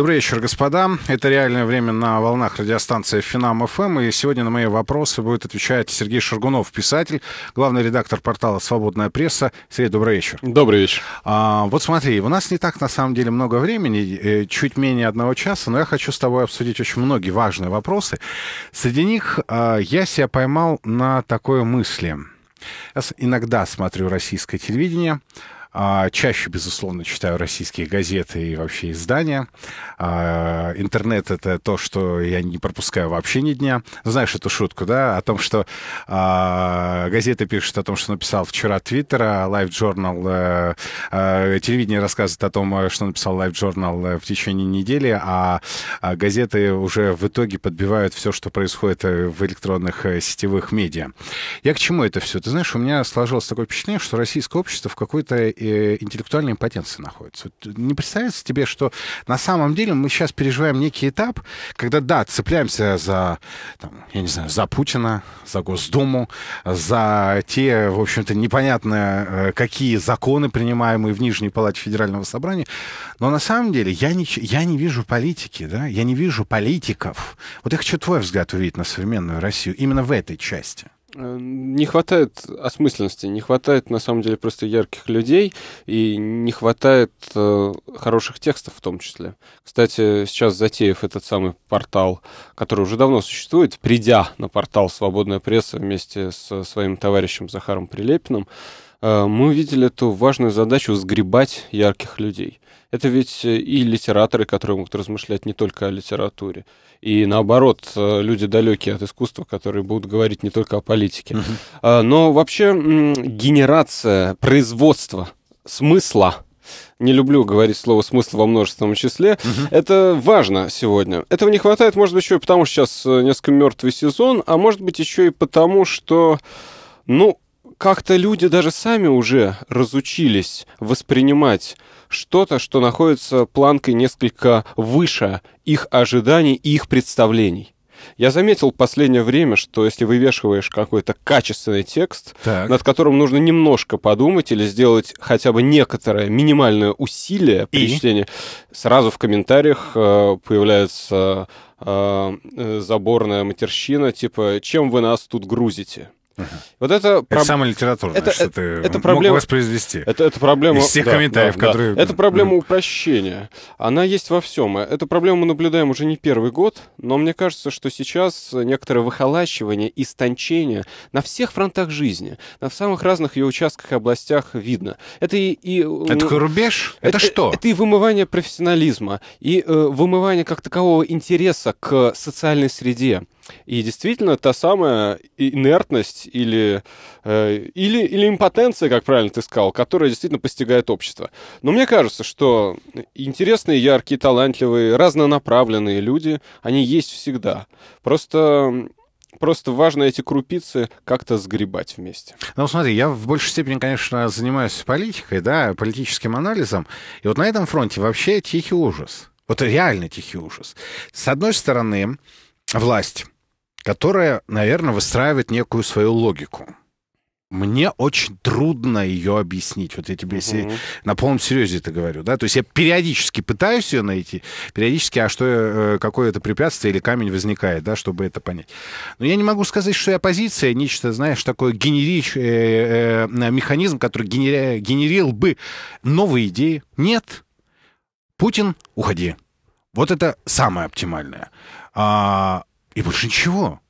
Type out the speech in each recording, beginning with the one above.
Добрый вечер, господа. Это «Реальное время» на волнах радиостанции «Финам ФМ». И сегодня на мои вопросы будет отвечать Сергей Шаргунов, писатель, главный редактор портала «Свободная пресса». Сергей, добрый вечер. Добрый вечер. А, вот смотри, у нас не так, на самом деле, много времени, э, чуть менее одного часа, но я хочу с тобой обсудить очень многие важные вопросы. Среди них а, я себя поймал на такой мысли. Я иногда смотрю российское телевидение – а, чаще, безусловно, читаю российские газеты и вообще издания. А, интернет — это то, что я не пропускаю вообще ни дня. знаешь эту шутку, да, о том, что а, газеты пишут о том, что написал вчера Твиттера, Live Journal, э, э, телевидение рассказывает о том, э, что написал Live Journal в течение недели, а газеты уже в итоге подбивают все, что происходит в электронных сетевых медиа. Я к чему это все? Ты знаешь, у меня сложилось такое впечатление, что российское общество в какой-то интеллектуальной импотенции находится. Не представляется тебе, что на самом деле мы сейчас переживаем некий этап, когда, да, цепляемся за, там, я не знаю, за Путина, за Госдуму, за те, в общем-то, непонятные э, какие законы, принимаемые в Нижней Палате Федерального Собрания. Но на самом деле я не, я не вижу политики, да, я не вижу политиков. Вот я хочу твой взгляд увидеть на современную Россию именно в этой части. Э, не хватает осмысленности, не хватает на самом деле просто ярких людей и не хватает э, хороших текстов в том числе. Кстати, сейчас затеяв этот самый портал, который уже давно существует, придя на портал «Свободная пресса» вместе со своим товарищем Захаром Прилепиным, Э, мы увидели эту важную задачу сгребать ярких людей. Это ведь э, и литераторы, которые могут размышлять не только о литературе, и наоборот, э, люди далекие от искусства, которые будут говорить не только о политике. Uh-huh. Но вообще генерация, производства смысла не люблю говорить слово смысл во множественном числе. Угу. Это важно сегодня. Этого не хватает, может быть, еще и потому, что сейчас несколько мертвый сезон, а может быть, еще и потому, что, ну, как-то люди даже сами уже разучились воспринимать что-то, что находится планкой несколько выше их ожиданий и их представлений. Я заметил в последнее время, что если вывешиваешь какой-то качественный текст, так. над которым нужно немножко подумать или сделать хотя бы некоторое минимальное усилие при и? чтении, сразу в комментариях э, появляется э, э, заборная матерщина, типа «Чем вы нас тут грузите?» Угу. Вот это, это проб... самое литературное, это, что это, ты это мог проблема... воспроизвести. Это, это проблема... Из всех да, комментариев, да, которые... Да. Это проблема упрощения. Она есть во всем. Эту проблему мы наблюдаем уже не первый год, но мне кажется, что сейчас некоторое выхолащивание, истончение на всех фронтах жизни, на самых разных ее участках и областях видно. Это и... и э, это такой рубеж? Э, это, это что? Это и вымывание профессионализма, и э, вымывание как такового интереса к социальной среде. И действительно, та самая инертность или, э, или, или импотенция, как правильно ты сказал, которая действительно постигает общество. Но мне кажется, что интересные, яркие, талантливые, разнонаправленные люди, они есть всегда. Просто Просто важно эти крупицы как-то сгребать вместе. Ну, смотри, я в большей степени, конечно, занимаюсь политикой, да, политическим анализом. И вот на этом фронте вообще тихий ужас. Вот реально тихий ужас. С одной стороны, власть которая, наверное, выстраивает некую свою логику. Мне очень трудно ее объяснить. Вот я тебе угу. на полном серьезе это говорю, да. То есть я периодически пытаюсь ее найти, периодически, а что э, какое-то препятствие или камень возникает, да, чтобы это понять. Но я не могу сказать, что я позиция нечто, знаешь, такой генерич, э, э, э, механизм, который генери, генерил бы новые идеи. Нет. Путин, уходи. Вот это самое оптимальное. А, и больше ничего.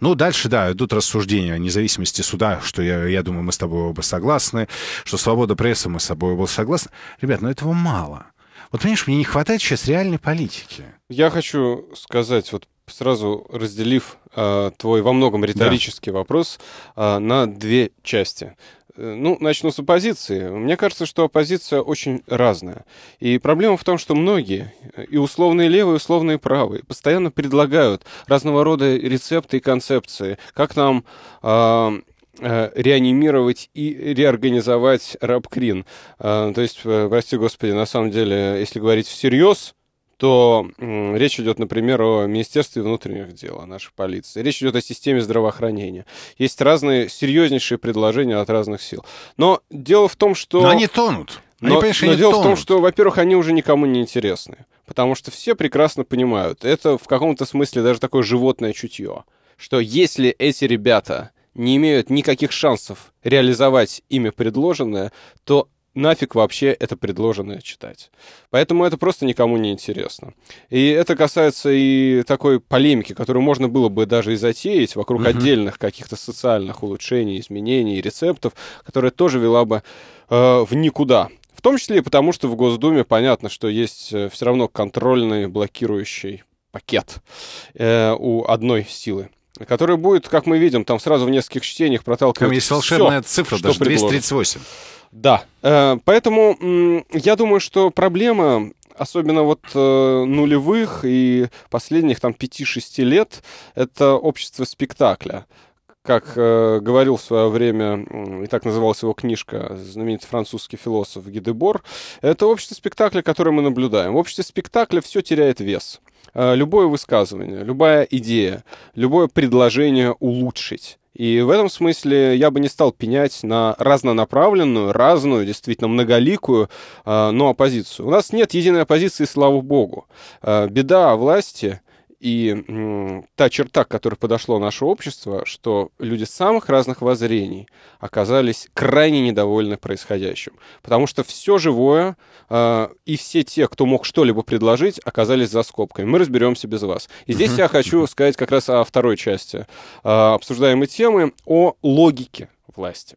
Ну, дальше, да, идут рассуждения о независимости суда, что я, я думаю, мы с тобой оба согласны, что свобода прессы мы с тобой оба согласны. Ребят, но этого мало. Вот, понимаешь, мне не хватает сейчас реальной политики. Я хочу сказать, вот сразу разделив э, твой во многом риторический да. вопрос э, на две части. Э, ну, начну с оппозиции. Мне кажется, что оппозиция очень разная. И проблема в том, что многие, э, и условные левые, и условные правые, постоянно предлагают разного рода рецепты и концепции, как нам э, э, реанимировать и реорганизовать рабкрин. Э, то есть, э, прости господи, на самом деле, если говорить всерьез, то речь идет, например, о Министерстве внутренних дел, о нашей полиции. Речь идет о системе здравоохранения. Есть разные серьезнейшие предложения от разных сил. Но дело в том, что... Но они тонут. Но, они, конечно, но дело тонут. в том, что, во-первых, они уже никому не интересны. Потому что все прекрасно понимают. Это в каком-то смысле даже такое животное чутье. Что если эти ребята не имеют никаких шансов реализовать ими предложенное, то нафиг вообще это предложенное читать. Поэтому это просто никому не интересно. И это касается и такой полемики, которую можно было бы даже и затеять вокруг угу. отдельных каких-то социальных улучшений, изменений, рецептов, которая тоже вела бы э, в никуда. В том числе и потому, что в Госдуме понятно, что есть э, все равно контрольный блокирующий пакет э, у одной силы который будет, как мы видим, там сразу в нескольких чтениях проталкивать Там есть волшебная все, цифра даже, 238. Предложено. Да. Э, поэтому я думаю, что проблема особенно вот э, нулевых и последних там 5-6 лет, это общество спектакля. Как э, говорил в свое время, и так называлась его книжка, знаменитый французский философ Гидебор, это общество спектакля, которое мы наблюдаем. В обществе спектакля все теряет вес. Э, любое высказывание, любая идея, любое предложение улучшить и в этом смысле я бы не стал пенять на разнонаправленную, разную, действительно многоликую, а, но оппозицию. У нас нет единой оппозиции, слава богу. А, беда власти и та черта, к которой подошло наше общество, что люди самых разных воззрений оказались крайне недовольны происходящим. Потому что все живое а, и все те, кто мог что-либо предложить, оказались за скобками. Мы разберемся без вас. И здесь я хочу сказать как раз о второй части а, обсуждаемой темы, о логике власти.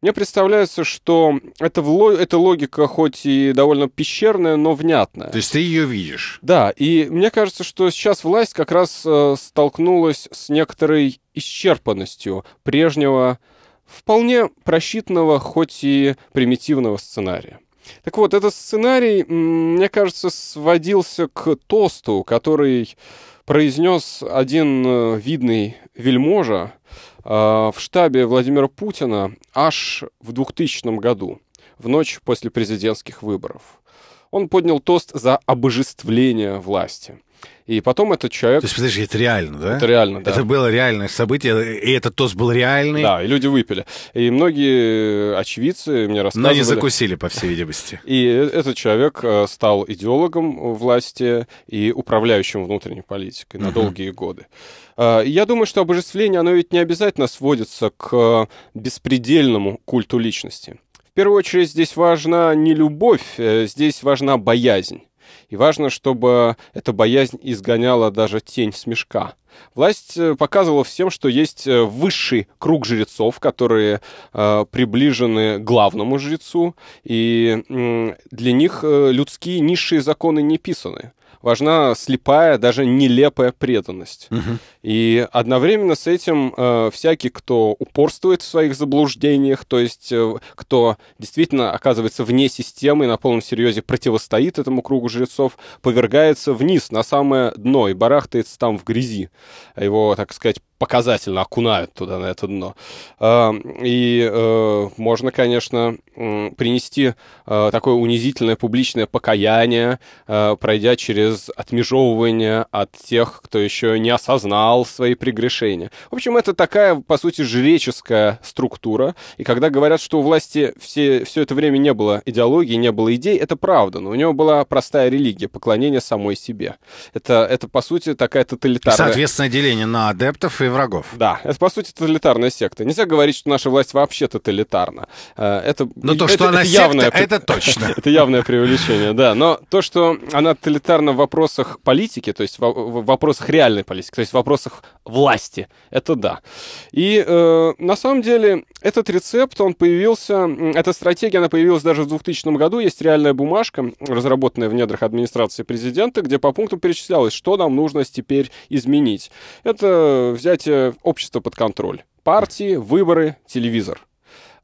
Мне представляется, что это, в, это логика хоть и довольно пещерная, но внятная. То есть ты ее видишь? Да, и мне кажется, что сейчас власть как раз э, столкнулась с некоторой исчерпанностью прежнего, вполне просчитанного, хоть и примитивного сценария. Так вот, этот сценарий, мне кажется, сводился к тосту, который произнес один э, видный вельможа, Э, в штабе Владимира Путина аж в 2000 году, в ночь после президентских выборов. Он поднял тост за обожествление власти. И потом этот человек... То есть, подожди, это реально, да? Это реально, да. Это было реальное событие, и этот тост был реальный. Да, и люди выпили. И многие очевидцы мне рассказывали... Но не закусили, по всей видимости. И э, этот человек э, стал идеологом власти и управляющим внутренней политикой на долгие годы. Э, я думаю, что обожествление, оно ведь не обязательно сводится к беспредельному культу личности. В первую очередь здесь важна не любовь, здесь важна боязнь. И важно, чтобы эта боязнь изгоняла даже тень смешка. Власть э, показывала всем, что есть э, высший круг жрецов, которые э, приближены главному жрецу, и э, для них э, людские низшие законы не писаны важна слепая, даже нелепая преданность. Угу. И одновременно с этим э, всякий, кто упорствует в своих заблуждениях, то есть э, кто действительно оказывается вне системы и на полном серьезе противостоит этому кругу жрецов, повергается вниз, на самое дно, и барахтается там в грязи. Его, так сказать, показательно окунают туда, на это дно. Эм, и э, можно, конечно, принести э, такое унизительное публичное покаяние, э, пройдя через отмежевывание от тех, кто еще не осознал свои прегрешения. В общем, это такая, по сути, жреческая структура. И когда говорят, что у власти все, все это время не было идеологии, не было идей, это правда. Но у него была простая религия, поклонение самой себе. Это, это по сути, такая тоталитарная... соответственно, деление на адептов и и врагов. Да, это, по сути, тоталитарная секта. Нельзя говорить, что наша власть вообще тоталитарна. Э, это, Но ну, то, это, что это, она это явное, секта, это точно. это явное преувеличение, да. Но то, что она тоталитарна в вопросах политики, то есть в, вопросах реальной политики, то есть в вопросах власти, это да. И э, на самом деле этот рецепт, он появился, эта стратегия, она появилась даже в 2000 году. Есть реальная бумажка, разработанная в недрах администрации президента, где по пункту перечислялось, что нам нужно теперь изменить. Это взять давайте э, общество под контроль. Партии, выборы, телевизор.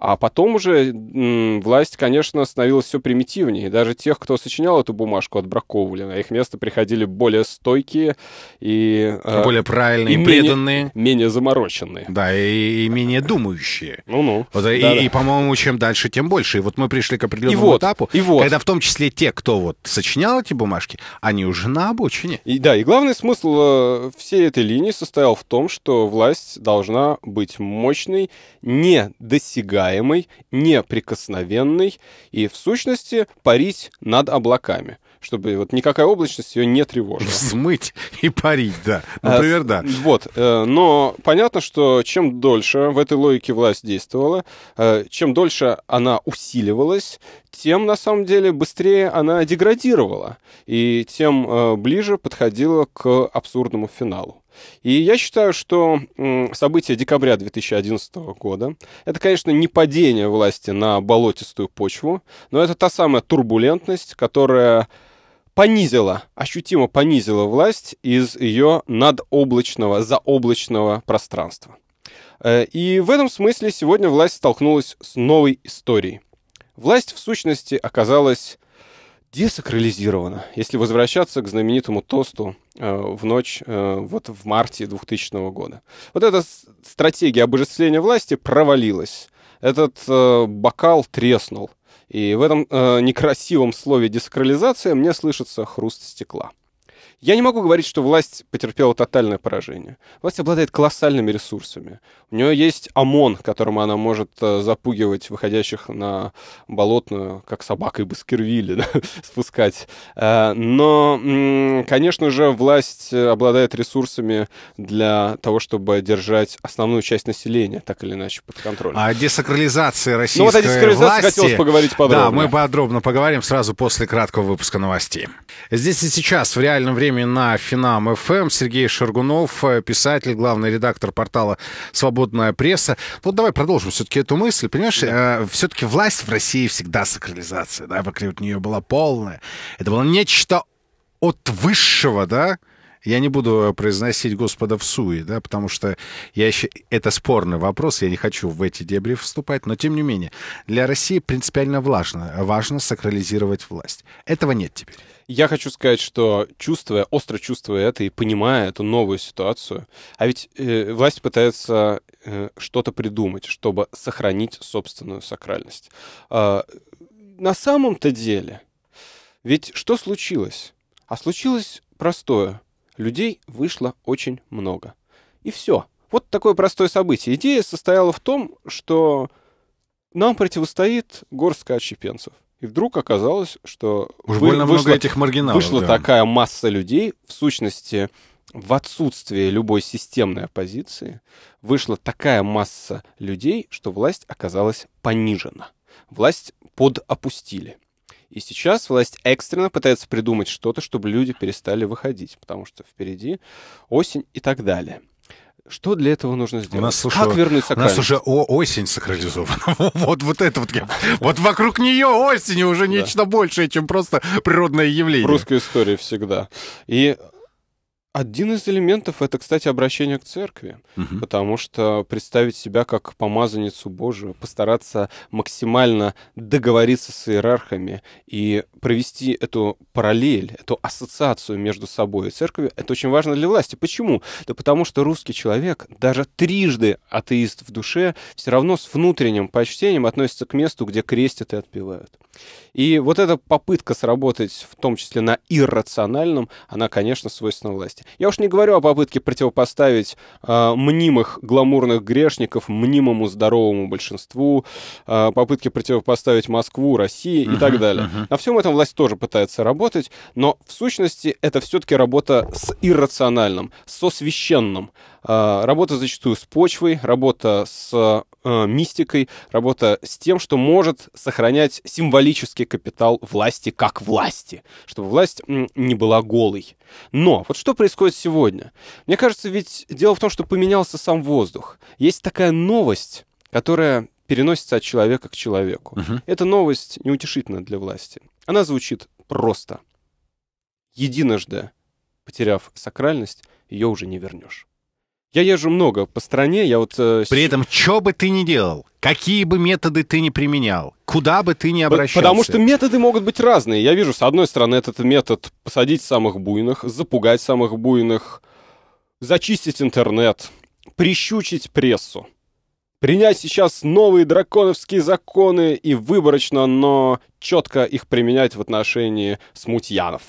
А потом уже м, власть, конечно, становилась все примитивнее. даже тех, кто сочинял эту бумажку, отбраковывали. На их место приходили более стойкие и... Э, более правильные, и, преданные. Менее, менее замороченные. Да, и, и менее думающие. Ну-ну. Вот, и, и, по-моему, чем дальше, тем больше. И вот мы пришли к определенному и вот, этапу, и вот. когда в том числе те, кто вот сочинял эти бумажки, они уже на обочине. И, да, и главный смысл э, всей этой линии состоял в том, что власть должна быть мощной, недосягаемой непререкаемый, неприкосновенный и, в сущности, парить над облаками чтобы вот никакая облачность ее не тревожила. Смыть и парить, да. А, Например, а, да. Вот. Э, но понятно, что чем дольше в этой логике власть действовала, э, чем дольше она усиливалась, тем, на самом деле, быстрее она деградировала, и тем э, ближе подходила к абсурдному финалу. И я считаю, что события декабря 2011 года — это, конечно, не падение власти на болотистую почву, но это та самая турбулентность, которая понизила, ощутимо понизила власть из ее надоблачного, заоблачного пространства. Э, и в этом смысле сегодня власть столкнулась с новой историей. Власть, в сущности, оказалась десакрализировано. Если возвращаться к знаменитому тосту э, в ночь э, вот в марте 2000 года. Вот эта стратегия обожествления власти провалилась. Этот э, бокал треснул. И в этом э, некрасивом слове десакрализация мне слышится хруст стекла. Я не могу говорить, что власть потерпела тотальное поражение. Власть обладает колоссальными ресурсами. У нее есть ОМОН, которым она может э, запугивать выходящих на болотную, как собака и Баскервилли, да, спускать. Э, но, конечно же, власть э, обладает ресурсами для того, чтобы держать основную часть населения, так или иначе, под контролем. А десакрализация российской ну, вот о десакрализации власти... хотелось поговорить подробно. Да, мы подробно поговорим сразу после краткого выпуска новостей. Здесь и сейчас, в реальном времени, время на Финам ФМ. Эм. Сергей Шаргунов, э, писатель, главный редактор портала «Свободная пресса». Вот давай продолжим все-таки эту мысль. Понимаешь, да. Э, все-таки власть в России всегда сакрализация, да, вокруг нее была полная. Это было нечто от высшего, да, я не буду произносить Господа в суе, да, потому что я еще... это спорный вопрос, я не хочу в эти дебри вступать, но тем не менее, для России принципиально важно, важно сакрализировать власть. Этого нет теперь. Я хочу сказать, что чувствуя, остро чувствуя это и понимая эту новую ситуацию, а ведь э, власть пытается э, что-то придумать, чтобы сохранить собственную сакральность. Э, на самом-то деле, ведь что случилось? А случилось простое. Людей вышло очень много. И все. Вот такое простое событие. Идея состояла в том, что нам противостоит горстка отщепенцев. И вдруг оказалось, что Уж вы, больно вышла, много этих маргиналов, вышла да. такая масса людей, в сущности, в отсутствие любой системной оппозиции, вышла такая масса людей, что власть оказалась понижена. Власть подопустили. И сейчас власть экстренно пытается придумать что-то, чтобы люди перестали выходить, потому что впереди осень и так далее. Что для этого нужно сделать? У нас, слушай, как вернуть У нас уже о, осень сакрализована. вот, вот это вот. Вот вокруг нее осень уже нечто большее, чем просто природное явление. В русской истории всегда. И один из элементов это, кстати, обращение к церкви, угу. потому что представить себя как помазанницу Божию, постараться максимально договориться с иерархами и провести эту параллель, эту ассоциацию между собой и церковью, это очень важно для власти. Почему? Да потому что русский человек, даже трижды атеист в душе, все равно с внутренним почтением относится к месту, где крестят и отпевают. И вот эта попытка сработать, в том числе на иррациональном, она, конечно, свойственна власти. Я уж не говорю о попытке противопоставить э, мнимых гламурных грешников мнимому здоровому большинству, э, попытке противопоставить Москву, России и так далее. На всем этом власть тоже пытается работать, но в сущности это все-таки работа с иррациональным, со священным. А, работа зачастую с почвой, работа с э, мистикой, работа с тем, что может сохранять символический капитал власти как власти, чтобы власть не была голой. Но вот что происходит сегодня? Мне кажется, ведь дело в том, что поменялся сам воздух. Есть такая новость, которая переносится от человека к человеку. Угу. Эта новость неутешительна для власти. Она звучит просто. Единожды потеряв сакральность, ее уже не вернешь. Я езжу много по стране, я вот... Э, При этом, что бы ты ни делал, какие бы методы ты ни применял, куда бы ты ни обращался. Потому что методы могут быть разные. Я вижу, с одной стороны, этот метод посадить самых буйных, запугать самых буйных, зачистить интернет, прищучить прессу, принять сейчас новые драконовские законы и выборочно, но четко их применять в отношении смутьянов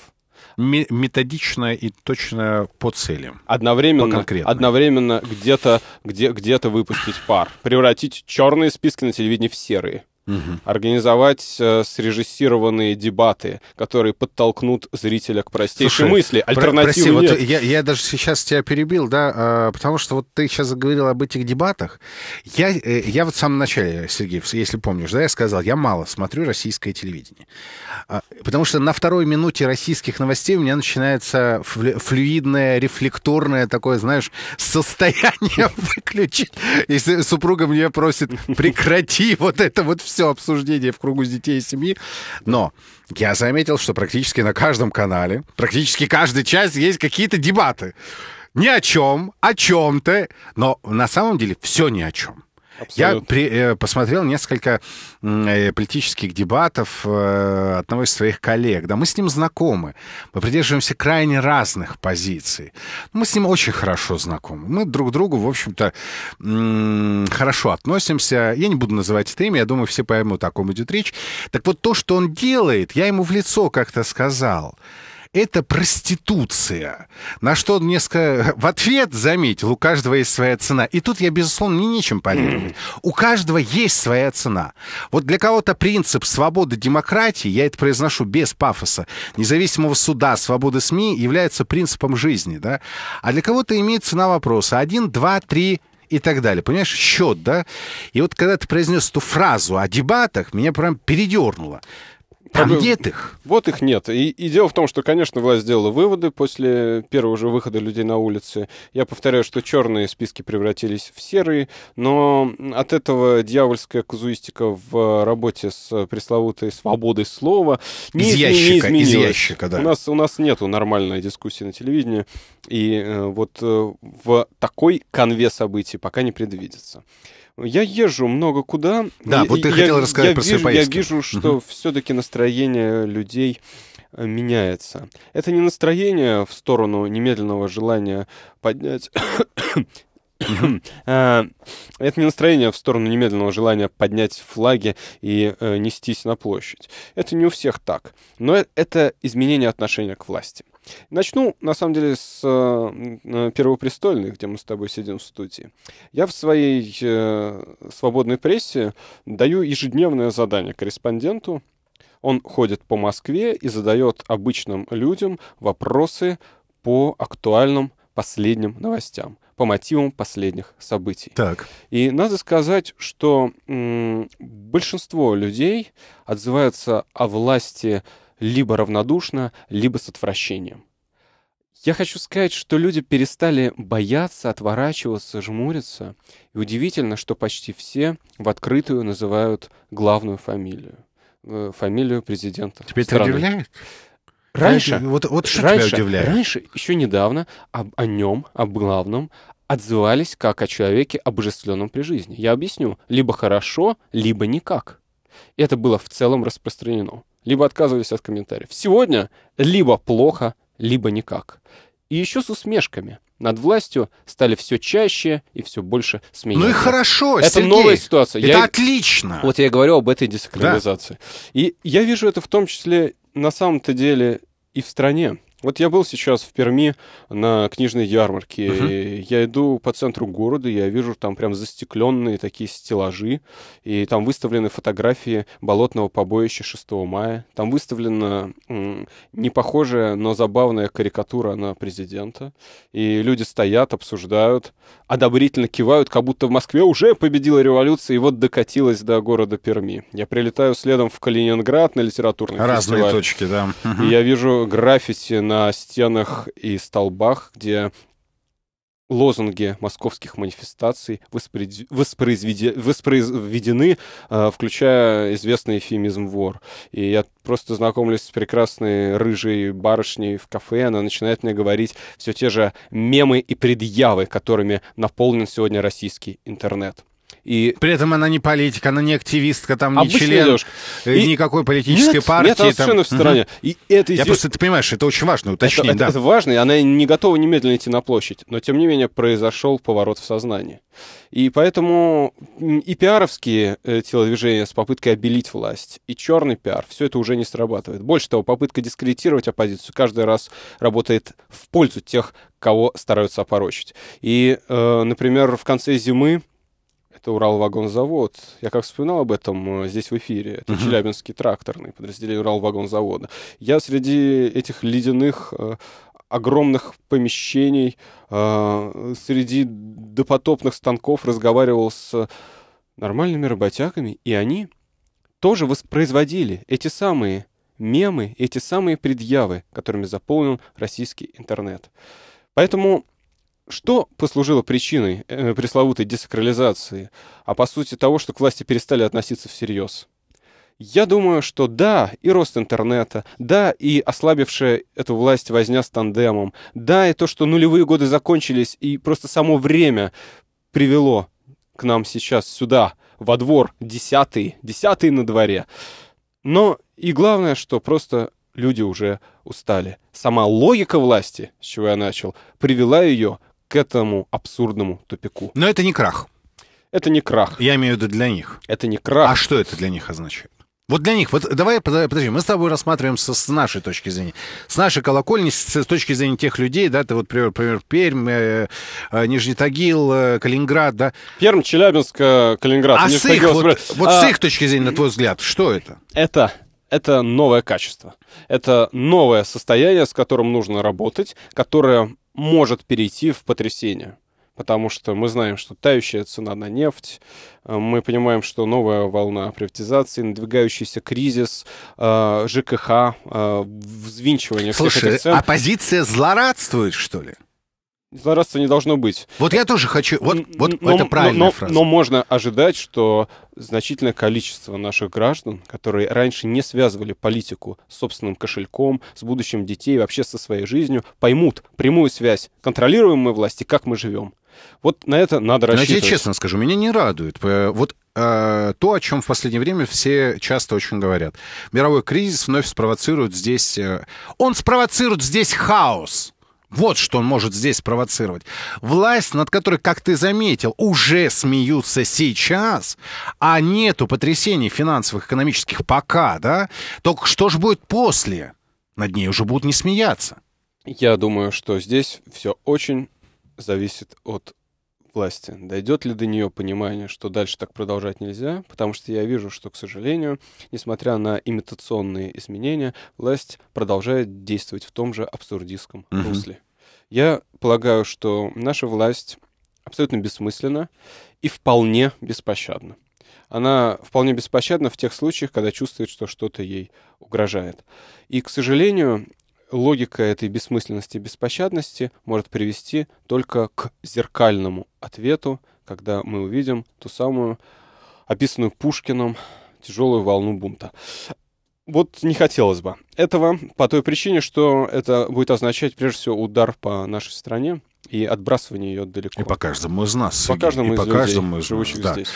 методично и точно по целям. Одновременно, по одновременно где-то где, где выпустить пар. Превратить черные списки на телевидении в серые угу. организовать э, срежиссированные дебаты, которые подтолкнут зрителя к простейшей Слушай, мысли. Альтернативы про- прости, нет. Вот я, я даже сейчас тебя перебил, да, а, потому что вот ты сейчас заговорил об этих дебатах. Я, э, я вот в самом начале, Сергей, если помнишь, да, я сказал, я мало смотрю российское телевидение. А, потому что на второй минуте российских новостей у меня начинается флюидное, рефлекторное такое, знаешь, состояние выключить. И супруга меня просит, прекрати вот это вот все все обсуждение в кругу детей и семьи. Но я заметил, что практически на каждом канале, практически каждой час есть какие-то дебаты. Ни о чем, о чем-то, но на самом деле все ни о чем. Я при, э, посмотрел несколько э, политических дебатов э, одного из своих коллег. Да, мы с ним знакомы. Мы придерживаемся крайне разных позиций. Мы с ним очень хорошо знакомы. Мы друг к другу, в общем-то, э, хорошо относимся. Я не буду называть это имя, я думаю, все поймут, о ком идет речь. Так вот, то, что он делает, я ему в лицо как-то сказал это проституция. На что он несколько в ответ заметил, у каждого есть своя цена. И тут я, безусловно, не нечем парировать. У каждого есть своя цена. Вот для кого-то принцип свободы демократии, я это произношу без пафоса, независимого суда, свободы СМИ является принципом жизни, да? А для кого-то имеет цена вопроса. Один, два, три, и так далее. Понимаешь, счет, да? И вот когда ты произнес эту фразу о дебатах, меня прям передернуло. Там как... нет их. Вот их нет. И, и дело в том, что, конечно, власть сделала выводы после первого же выхода людей на улицы. Я повторяю, что черные списки превратились в серые, но от этого дьявольская казуистика в работе с пресловутой свободой слова не, из ящика, не изменилась. Из ящика, да. У нас, у нас нету нормальной дискуссии на телевидении и э, вот э, в такой конве событий пока не предвидится. Я езжу много куда. Да, вот ты я, хотел рассказать я про вижу, свои поездки. Я вижу, что угу. все-таки настроение людей э, меняется. Это не настроение в сторону немедленного желания поднять это не настроение в сторону немедленного желания поднять флаги и нестись на площадь. Это не у всех так. Но это изменение отношения к власти. Начну, на самом деле, с э, э, «Первопрестольной», где мы с тобой сидим в студии. Я в своей э, свободной прессе даю ежедневное задание корреспонденту. Он ходит по Москве и задает обычным людям вопросы по актуальным последним новостям по мотивам последних событий. Так. И надо сказать, что м- большинство людей отзываются о власти либо равнодушно, либо с отвращением. Я хочу сказать, что люди перестали бояться, отворачиваться, жмуриться. И удивительно, что почти все в открытую называют главную фамилию. Э, фамилию президента. Тебе это удивляет? Раньше, раньше, вот, вот что раньше, тебя удивляет? Раньше, еще недавно, об, о нем, об главном, отзывались как о человеке, обожествленном при жизни. Я объясню. Либо хорошо, либо никак. Это было в целом распространено либо отказывались от комментариев. Сегодня либо плохо, либо никак. И еще с усмешками. Над властью стали все чаще и все больше смеяться. Ну и хорошо, Это Сергей, новая ситуация. Это я... отлично. Вот я говорю об этой десакрализации. Да. И я вижу это в том числе на самом-то деле и в стране. Вот я был сейчас в Перми на книжной ярмарке. Uh-huh. Я иду по центру города, я вижу там прям застекленные такие стеллажи, и там выставлены фотографии болотного побоища 6 мая. Там выставлена м- не похожая, но забавная карикатура на президента. И люди стоят, обсуждают, одобрительно кивают, как будто в Москве уже победила революция, и вот докатилась до города Перми. Я прилетаю следом в Калининград на литературный Разные фестиваль. точки, да. Uh-huh. И я вижу граффити на стенах и столбах, где лозунги московских манифестаций воспроизведены, э, включая известный эфемизм «Вор». И я просто знакомлюсь с прекрасной рыжей барышней в кафе, она начинает мне говорить все те же мемы и предъявы, которыми наполнен сегодня российский интернет. И... При этом она не политик, она не активистка, там Обычный не член э, И... никакой политической нет, партии. Нет, она там... совершенно в стороне. Угу. И это Я здесь... просто, ты понимаешь, это очень важно уточнить. Это, да. это, это важно, и она не готова немедленно идти на площадь. Но, тем не менее, произошел поворот в сознании. И поэтому и пиаровские э, телодвижения с попыткой обелить власть, и черный пиар, все это уже не срабатывает. Больше того, попытка дискредитировать оппозицию каждый раз работает в пользу тех, кого стараются опорочить. И, э, например, в конце зимы это Уралвагонзавод. Я как вспоминал об этом э, здесь в эфире. Это uh-huh. Челябинский тракторный подразделение Уралвагонзавода. Я среди этих ледяных э, огромных помещений, э, среди допотопных станков разговаривал с нормальными работягами, и они тоже воспроизводили эти самые мемы, эти самые предъявы, которыми заполнен российский интернет. Поэтому что послужило причиной э, пресловутой десакрализации, а по сути того, что к власти перестали относиться всерьез? Я думаю, что да, и рост интернета, да, и ослабившая эту власть возня с тандемом, да, и то, что нулевые годы закончились, и просто само время привело к нам сейчас сюда, во двор, десятый, десятый на дворе. Но и главное, что просто люди уже устали. Сама логика власти, с чего я начал, привела ее к этому абсурдному тупику. Но это не крах. Это не крах. Я имею в виду для них. Это не крах. А что это для них означает? Вот для них, вот давай, подожди, мы с тобой рассматриваем со, с нашей точки зрения. С нашей колокольни, с, с точки зрения тех людей, да, ты вот, например, например Пермь, э, э, Нижний Тагил, э, Калининград, да. Пермь, Челябинск, э, Калининград. А с их, Тагил, вот, а... с их точки зрения, на твой взгляд, что это? Это это новое качество. Это новое состояние, с которым нужно работать, которое может перейти в потрясение. Потому что мы знаем, что тающая цена на нефть, э, мы понимаем, что новая волна приватизации, надвигающийся кризис э, ЖКХ, э, взвинчивание Слушай, всех этих цен. оппозиция злорадствует, что ли? Злорадства не должно быть. Вот я тоже хочу... Вот, вот но, это правильная но, фраза. Но можно ожидать, что значительное количество наших граждан, которые раньше не связывали политику с собственным кошельком, с будущим детей, вообще со своей жизнью, поймут прямую связь контролируемой власти, как мы живем. Вот на это надо рассчитывать. Знаете, я честно скажу, меня не радует. Э, вот э, то, о чем в последнее время все часто очень говорят. Мировой кризис вновь спровоцирует здесь... Э, он спровоцирует здесь хаос. Вот что он может здесь спровоцировать. Власть, над которой, как ты заметил, уже смеются сейчас, а нету потрясений финансовых, экономических пока, да? Только что же будет после? Над ней уже будут не смеяться. Я думаю, что здесь все очень зависит от власти. Дойдет ли до нее понимание, что дальше так продолжать нельзя? Потому что я вижу, что, к сожалению, несмотря на имитационные изменения, власть продолжает действовать в том же абсурдистском русле. Я полагаю, что наша власть абсолютно бессмысленна и вполне беспощадна. Она вполне беспощадна в тех случаях, когда чувствует, что что-то ей угрожает. И, к сожалению, логика этой бессмысленности и беспощадности может привести только к зеркальному ответу, когда мы увидим ту самую описанную Пушкиным тяжелую волну бунта. Вот не хотелось бы этого по той причине, что это будет означать прежде всего удар по нашей стране, и отбрасывание ее далеко. И по каждому из нас. Сергей. По каждому и из по людей, каждому из живущих нас, да. здесь.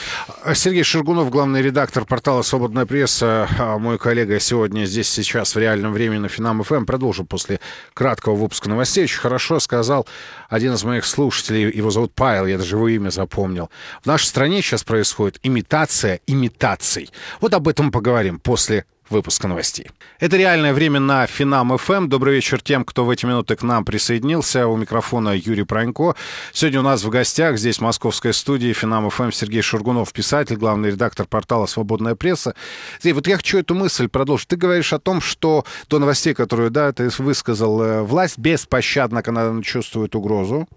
А, Сергей Шергунов, главный редактор портала «Свободная пресса», а, мой коллега сегодня здесь сейчас в реальном времени на Финам ФМ. продолжим после краткого выпуска новостей. Очень хорошо сказал один из моих слушателей, его зовут Павел, я даже его имя запомнил. В нашей стране сейчас происходит имитация имитаций. Вот об этом поговорим после выпуска новостей. Это «Реальное время» на Финам ФМ. Эм. Добрый вечер тем, кто в эти минуты к нам присоединился. У микрофона Юрий Пронько. Сегодня у нас в гостях здесь, в московской студии Финам ФМ, эм Сергей Шургунов, писатель, главный редактор портала «Свободная пресса». Сергей, вот я хочу эту мысль продолжить. Ты говоришь о том, что до новостей, которую да, ты высказал, э, власть беспощадно, когда она чувствует угрозу,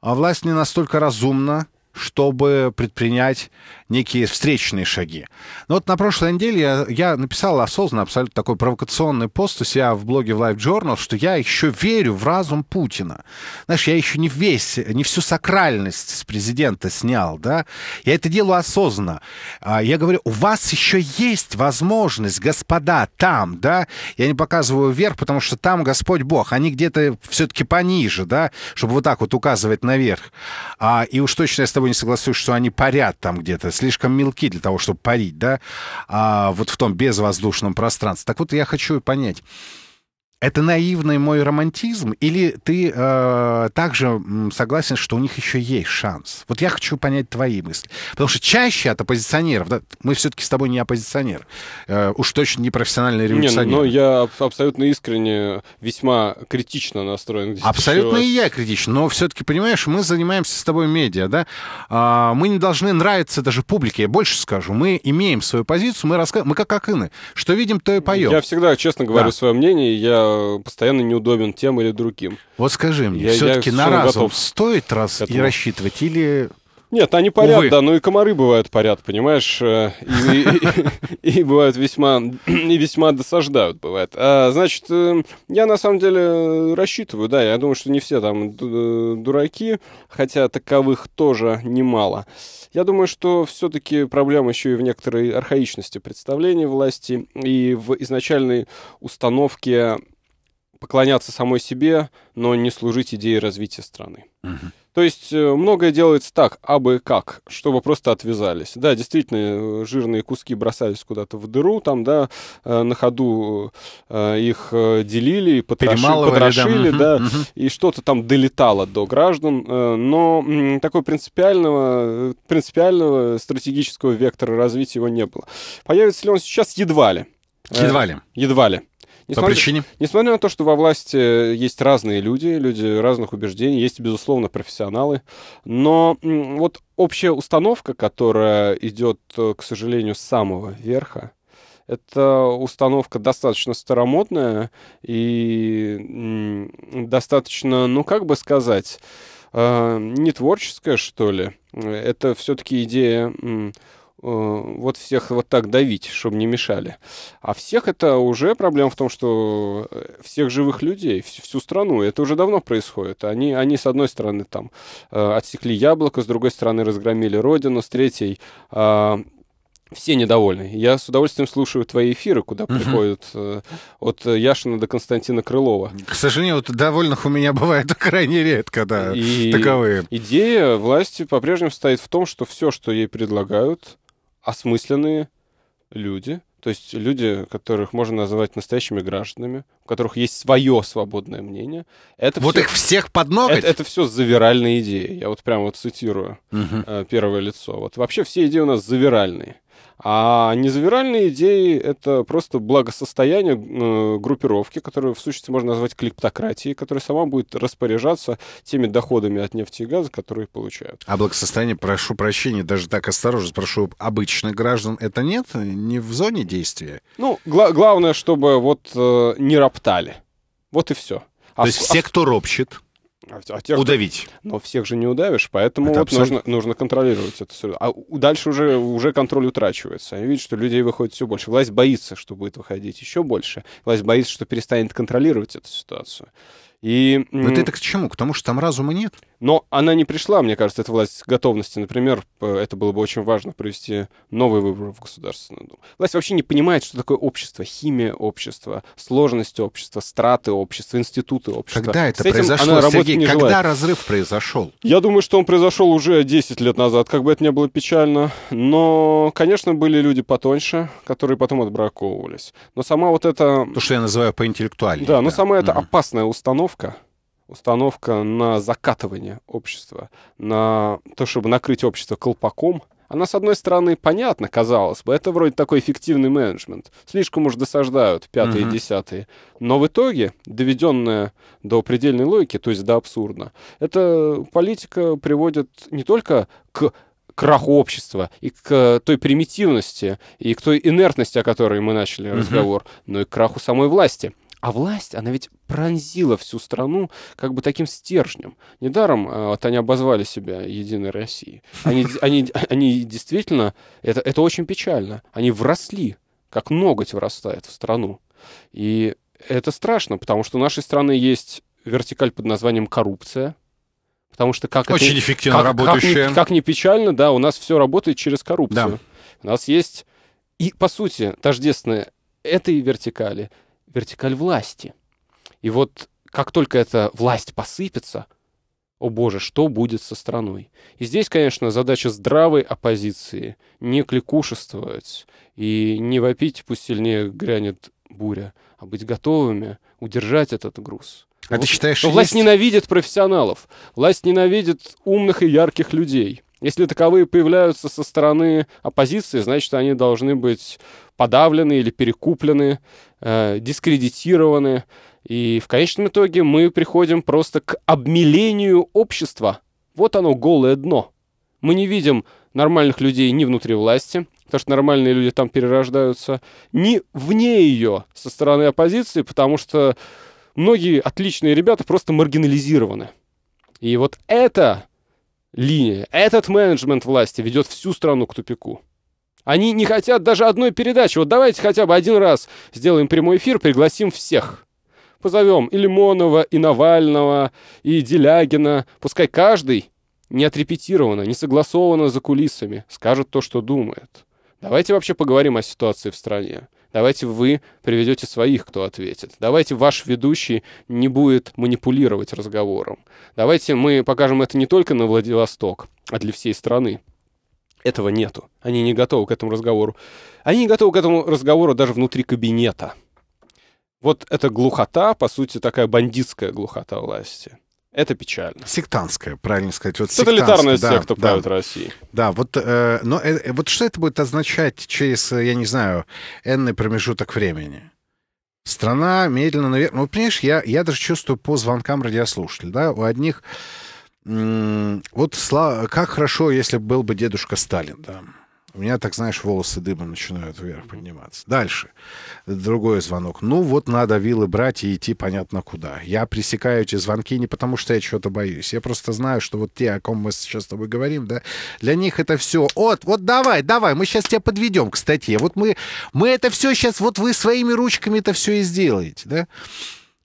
а власть не настолько разумна, чтобы предпринять некие встречные шаги. Но вот на прошлой неделе я, я написал осознанно абсолютно такой провокационный пост у себя в блоге в Life Journal, что я еще верю в разум Путина. Знаешь, я еще не весь, не всю сакральность с президента снял, да? Я это делаю осознанно. А, я говорю, у вас еще есть возможность, господа, там, да? Я не показываю вверх, потому что там Господь Бог. Они где-то все-таки пониже, да? Чтобы вот так вот указывать наверх. А, и уж точно я с тобой не согласуюсь, что они парят там где-то, слишком мелки для того, чтобы парить, да, а вот в том безвоздушном пространстве. Так вот, я хочу понять, это наивный мой романтизм, или ты э, также согласен, что у них еще есть шанс? Вот я хочу понять твои мысли. Потому что чаще от оппозиционеров, да, мы все-таки с тобой не оппозиционер, э, уж точно не профессиональный ну, революционер. Не, ну, но я абсолютно искренне весьма критично настроен. Абсолютно и я критичен, но все-таки, понимаешь, мы занимаемся с тобой медиа, да, э, мы не должны нравиться даже публике, я больше скажу, мы имеем свою позицию, мы, раска... мы как, как что видим, то и поем. Я всегда честно говорю да. свое мнение, я Э, постоянно неудобен тем или другим. Вот скажи мне, я, все-таки я на разум стоит раз и рассчитывать или нет, они парят, Увы. да, ну и комары бывают парят, понимаешь, э, и, и, и, и бывают весьма, и весьма досаждают, бывает. А, значит, э, я на самом деле рассчитываю, да, я думаю, что не все там дураки, хотя таковых тоже немало. Я думаю, что все-таки проблема еще и в некоторой архаичности представлений власти и в изначальной установке поклоняться самой себе, но не служить идее развития страны. Угу. То есть э, многое делается так, а бы как, чтобы просто отвязались. Да, действительно, э, жирные куски бросались куда-то в дыру, там, да, э, на ходу их делили, потроши, потрошили, там. да, угу. и что-то там долетало до граждан. Но такой принципиального, принципиального стратегического вектора развития его не было. Появится ли он сейчас? Едва ли. Едва ли. Едва ли. Несмотря, По причине? Несмотря на то, что во власти э, есть разные люди, люди разных убеждений, есть, безусловно, профессионалы, но вот общая установка, которая идет, э, к сожалению, с самого верха, это установка достаточно старомодная и достаточно, ну как бы сказать, э, не творческая, что ли. Это все-таки идея Э, вот всех вот так давить, чтобы не мешали. А всех это уже проблема в том, что э, всех живых людей, всю, страну, это уже давно происходит. Они, они с одной стороны там э, отсекли яблоко, с другой стороны разгромили родину, с третьей все недовольны. Я с удовольствием слушаю твои эфиры, куда угу. приходят э, от Яшина до Константина Крылова. К сожалению, вот довольных у меня бывает крайне редко, да, и таковые. Идея власти по-прежнему стоит в том, что все, что ей предлагают, осмысленные люди, то есть люди, которых можно называть настоящими гражданами, у которых есть свое свободное мнение. Это вот все, их всех под ноготь? Это, это все завиральные идеи. Я вот прямо вот цитирую угу. первое лицо. Вот вообще все идеи у нас завиральные. А незавиральные идеи — это просто благосостояние э, группировки, которую в сущности можно назвать клиптократией, которая сама будет распоряжаться теми доходами от нефти и газа, которые получают. А благосостояние, прошу прощения, даже так осторожно спрошу, обычных граждан это нет? Не в зоне действия? Ну, гла- главное, чтобы вот э, не роптали. Вот и все. А То а есть все, кто ропщет, а, а, тех, Удавить. Но всех же не удавишь, поэтому вот абсолютно... нужно, нужно контролировать это. среду. А дальше уже, уже контроль утрачивается. Они видят, что людей выходит все больше. Власть боится, что будет выходить еще больше. Власть боится, что перестанет контролировать эту ситуацию. И, вот это к чему? К тому, что там разума нет? Но она не пришла, мне кажется, эта власть готовности. Например, э, это было бы очень важно провести новые выборы в Государственную Думу. Власть вообще не понимает, что такое общество, химия общества, сложность общества, страты общества, институты общества. Когда это С произошло, Сергей? Не когда желает. разрыв произошел? Я думаю, что он произошел уже 10 лет назад, как бы это ни было печально. Но, конечно, были люди потоньше, которые потом отбраковывались. Но сама вот эта... То, что я называю поинтеллектуальнее. Да, да. но сама mm-hmm. эта опасная установка, установка, установка на закатывание общества, на то, чтобы накрыть общество колпаком, она, с одной стороны, понятна, казалось бы, это вроде такой эффективный менеджмент. Слишком уж досаждают пятые и uh-huh. десятые. Но в итоге, доведенная до предельной логики, то есть до абсурда, эта политика приводит не только к краху общества и к той примитивности и к той инертности, о которой мы начали uh-huh. разговор, но и к краху самой власти. А власть, она ведь пронзила всю страну как бы таким стержнем. Недаром э, вот они обозвали себя Единой Россией. Они, они, они действительно, это, это очень печально, они вросли, как ноготь вырастает в страну. И это страшно, потому что у нашей страны есть вертикаль под названием коррупция, потому что как очень это, эффективно как, работающая. Как, не, как не печально, да, у нас все работает через коррупцию. Да. У нас есть и по сути тождественное этой вертикали вертикаль власти. И вот как только эта власть посыпется, о боже, что будет со страной? И здесь, конечно, задача здравой оппозиции не кликушествовать и не вопить, пусть сильнее грянет буря, а быть готовыми удержать этот груз. А вот, ты считаешь, власть есть? ненавидит профессионалов, власть ненавидит умных и ярких людей – если таковые появляются со стороны оппозиции, значит, они должны быть подавлены или перекуплены, э, дискредитированы. И в конечном итоге мы приходим просто к обмелению общества. Вот оно, голое дно. Мы не видим нормальных людей ни внутри власти, потому что нормальные люди там перерождаются, ни вне ее со стороны оппозиции, потому что многие отличные ребята просто маргинализированы. И вот это линия. Этот менеджмент власти ведет всю страну к тупику. Они не хотят даже одной передачи. Вот давайте хотя бы один раз сделаем прямой эфир, пригласим всех. Позовем и Лимонова, и Навального, и Делягина. Пускай каждый не отрепетированно, не согласованно за кулисами скажет то, что думает. Давайте вообще поговорим о ситуации в стране. Давайте вы приведете своих, кто ответит. Давайте ваш ведущий не будет манипулировать разговором. Давайте мы покажем это не только на Владивосток, а для всей страны. Этого нету. Они не готовы к этому разговору. Они не готовы к этому разговору даже внутри кабинета. Вот это глухота, по сути, такая бандитская глухота власти. Это печально. Сектантская, правильно сказать. Вот Тоталитарная да, секта да, правит да. Россией. Да, вот, э, но э, вот что это будет означать через, э, я не знаю, энный промежуток времени? Страна медленно наверх. Ну, понимаешь, я, я даже чувствую по звонкам радиослушателей. Да? У одних... М- вот слава, как хорошо, если был бы дедушка Сталин, да. У меня, так знаешь, волосы дыма начинают вверх подниматься. Дальше. Другой звонок. Ну, вот надо вилы брать и идти понятно куда. Я пресекаю эти звонки не потому, что я чего-то боюсь. Я просто знаю, что вот те, о ком мы сейчас с тобой говорим, да, для них это все. Вот, вот давай, давай, мы сейчас тебя подведем к статье. Вот мы, мы это все сейчас, вот вы своими ручками это все и сделаете, да.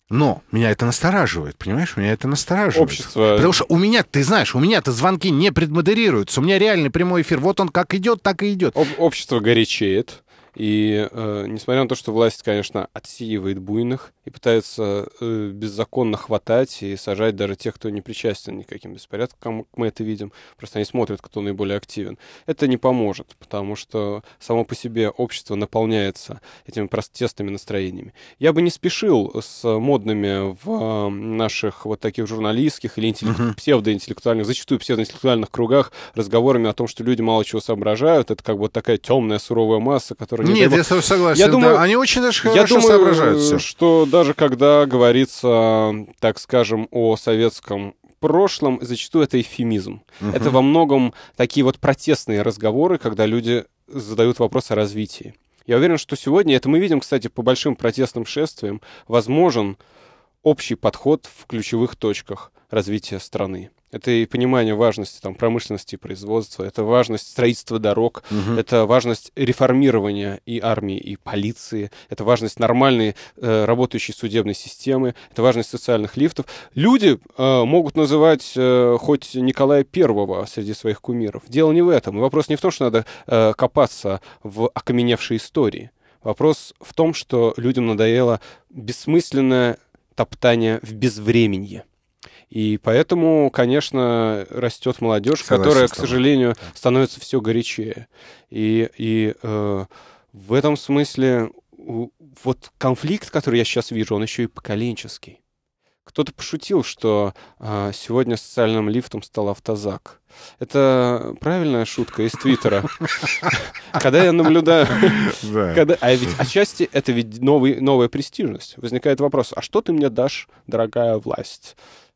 Но меня это настораживает, понимаешь? Меня это настораживает. Общество... Потому что у меня, ты знаешь, у меня-то звонки не предмодерируются. У меня реальный прямой эфир. Вот он как идет, так и идет. Об общество горячеет. И э, несмотря на то, что власть, конечно, отсеивает буйных, и пытается э, беззаконно хватать и сажать даже тех, кто не причастен никаким беспорядкам, мы это видим. Просто они смотрят, кто наиболее активен. Это не поможет, потому что само по себе общество наполняется этими протестными настроениями. Я бы не спешил с модными в э, наших вот таких журналистских или интеллект... uh-huh. псевдоинтеллектуальных, зачастую псевдоинтеллектуальных кругах разговорами о том, что люди мало чего соображают. Это как бы вот такая темная суровая масса, которая... Не Нет, я согласен. Я думаю, да. они очень даже хорошо я думаю, соображают все. что даже когда говорится, так скажем, о советском прошлом, зачастую это эвфемизм. Угу. Это во многом такие вот протестные разговоры, когда люди задают вопрос о развитии. Я уверен, что сегодня, это мы видим, кстати, по большим протестным шествиям, возможен общий подход в ключевых точках развития страны. Это и понимание важности там, промышленности и производства, это важность строительства дорог, угу. это важность реформирования и армии, и полиции, это важность нормальной э, работающей судебной системы, это важность социальных лифтов. Люди э, могут называть э, хоть Николая Первого среди своих кумиров. Дело не в этом. И вопрос не в том, что надо э, копаться в окаменевшей истории. Вопрос в том, что людям надоело бессмысленное топтание в безвременье. И поэтому, конечно, растет молодежь, Согласен которая, к сожалению, становится все горячее. И, и э, в этом смысле вот конфликт, который я сейчас вижу, он еще и поколенческий. Кто-то пошутил, что э, сегодня социальным лифтом стал автозак. Это правильная шутка из Твиттера. Когда я наблюдаю... А ведь отчасти это ведь новая престижность. Возникает вопрос, а что ты мне дашь, дорогая власть?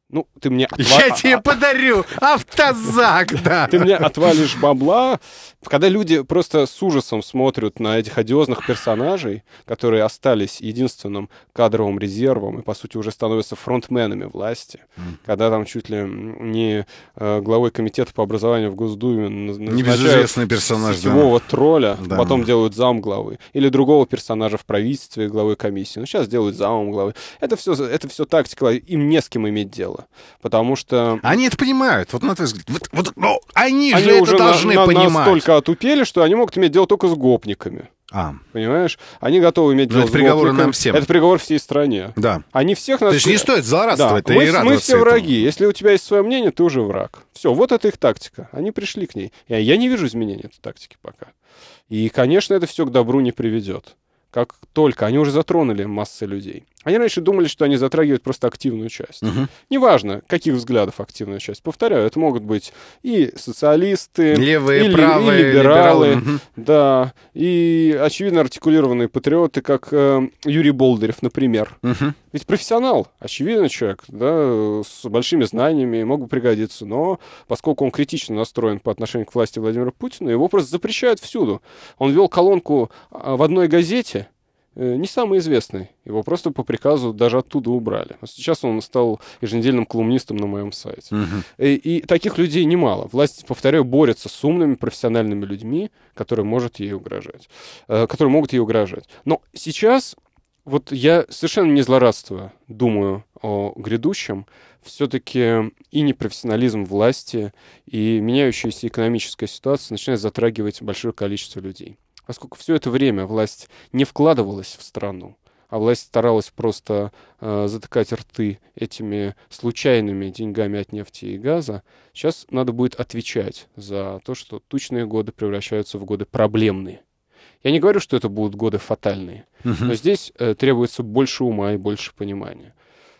ну, ты мне... Отва... Я а, тебе а, подарю автозак, да. Ты мне отвалишь бабла. Когда люди просто с ужасом смотрят на этих одиозных персонажей, которые остались единственным кадровым резервом и, по сути, уже становятся фронтменами власти, когда там чуть ли не э, главой комитета по образованию в Госдуме Небезызвестный персонаж, сетевого да. тролля, потом делают зам главы. Или другого персонажа в правительстве главы комиссии. Ну, сейчас делают зам главы. Это все, это все тактика, им не с кем иметь дело дело. Потому что... Они это понимают, вот на твой взгляд. Вот, вот, ну, они, они же уже это должны на, на, понимать. настолько отупели, что они могут иметь дело только с гопниками. А. Понимаешь? Они готовы иметь ну, дело это с приговор нам всем. Это приговор всей стране. Да. Они всех нас... То есть не стоит злорадствовать, да. мы, мы все этому. враги. Если у тебя есть свое мнение, ты уже враг. Все, вот это их тактика. Они пришли к ней. Я, я не вижу изменения этой тактики пока. И, конечно, это все к добру не приведет. Как только. Они уже затронули массы людей. Они раньше думали, что они затрагивают просто активную часть. Угу. Неважно, каких взглядов активная часть. Повторяю, это могут быть и социалисты, левые, и, правые, и либералы, либералы. да, и очевидно артикулированные патриоты, как э, Юрий Болдырев, например. Угу. Ведь профессионал, очевидно, человек, да, с большими знаниями, мог бы пригодиться, но поскольку он критично настроен по отношению к власти Владимира Путина, его просто запрещают всюду. Он вел колонку а, в одной газете, Э, не самый известный. Его просто по приказу даже оттуда убрали. Сейчас он стал еженедельным колумнистом на моем сайте. Угу. И, э, и таких людей немало. Власть, повторяю, борется с умными профессиональными людьми, которые может ей угрожать, э, которые могут ей угрожать. Но сейчас вот я совершенно не злорадствую, думаю о грядущем. Все-таки и непрофессионализм власти, и меняющаяся экономическая ситуация начинает затрагивать большое количество людей поскольку все это время власть не вкладывалась в страну, а власть старалась просто э, затыкать рты этими случайными деньгами от нефти и газа, сейчас надо будет отвечать за то, что тучные годы превращаются в годы проблемные. Я не говорю, что это будут годы фатальные, угу. но здесь э, требуется больше ума и больше понимания.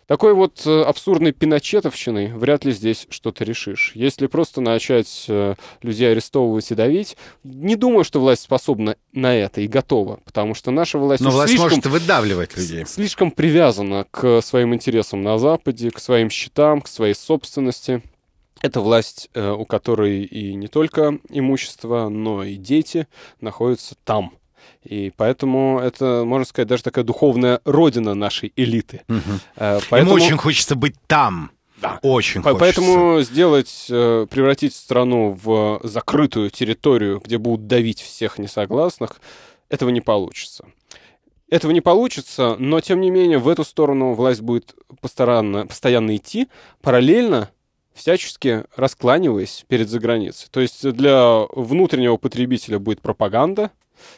Такой вот э, абсурдной пиночетовщиной вряд ли здесь что-то решишь. Если просто начать э, людей арестовывать и давить, не думаю, что власть способна на это и готова, потому что наша власть... Но власть слишком, может выдавливать людей. Слишком привязана к своим интересам на Западе, к своим счетам, к своей собственности. Это власть, э, у которой и не только имущество, но и дети находятся там. И поэтому это, можно сказать, даже такая духовная родина нашей элиты. Угу. Поэтому... Им очень хочется быть там. Да. Очень По- хочется. Поэтому сделать, э, превратить страну в закрытую территорию, где будут давить всех несогласных, этого не получится. Этого не получится, но, тем не менее, в эту сторону власть будет постоянно, постоянно идти, параллельно всячески раскланиваясь перед заграницей. То есть для внутреннего потребителя будет пропаганда,